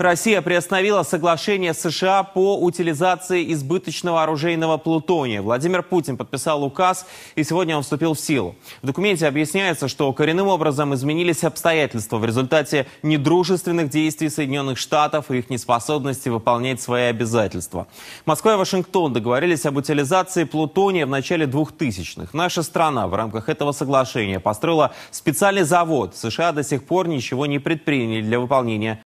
Россия приостановила соглашение США по утилизации избыточного оружейного плутония. Владимир Путин подписал указ, и сегодня он вступил в силу. В документе объясняется, что коренным образом изменились обстоятельства в результате недружественных действий Соединенных Штатов и их неспособности выполнять свои обязательства. Москва и Вашингтон договорились об утилизации плутония в начале 2000-х. Наша страна в рамках этого соглашения построила специальный завод. США до сих пор ничего не предприняли для выполнения